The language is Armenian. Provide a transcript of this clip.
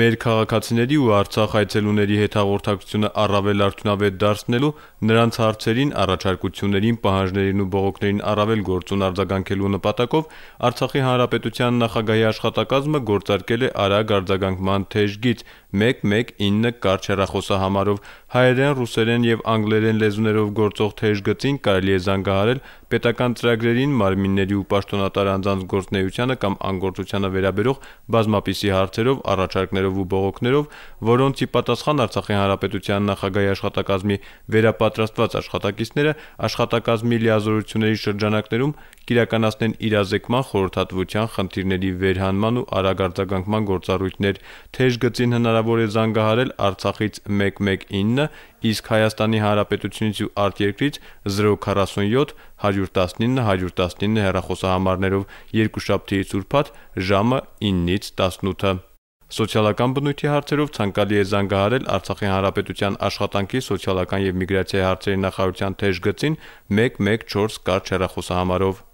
Մեր քաղաքացիների ու Արցախ այցելուների հետ հաղորդակցությունը առավել արդյունավետ դարձնելու, նրանց հարցերին, առաջարկություններին, պահանջներին ու բողոքներին առավել գործուն արձագանքելու նպատակով Արցախի Հանրապետության նախագահի աշխատակազմը գործարկել է արագ արձագանքման թեժ գիծ, 119 կարճ հեռախոսահամարով հայերեն, ռուսերեն եւ անգլերեն լեզուներով գործող թեժ գծին կարելի է զանգահարել պետական ծրագրերին, մարմինների ու պաշտոնատար անձանց գործունեությանը կամ անգործությանը վերաբերող բազմապիսի հարցերով, առաջարկներով ու բողոքներով, որոնց ի պատասխան Արցախի Հանրապետության նախագահի աշխատակազմի վերապատրաստված աշխատակիցները աշխատակազմի լիազորությունների շրջանակներում կիրականացնեն իրազեկման, խորհրդատվության, խնդիրների վերհանման ու արագ գործառույթներ։ Թեժ գծին հնարավոր է զանգահարել Արցախից 119, իսկ Հայաստանի Հանրապետությունից ու արտերկրից 047 119 119 հեռախոսահամարներով երկուշաբթի ծուրփաթ ժամը 9-ից 18-ը։ Սոցիալական բնույթի հարցերով ցանկալի է զանգահարել Արցախի Հանրապետության աշխատանքի սոցիալական եւ միգրացիայի հարցերի նախարարության թեժ գծին 114 կարճ հեռախոսահամարով 0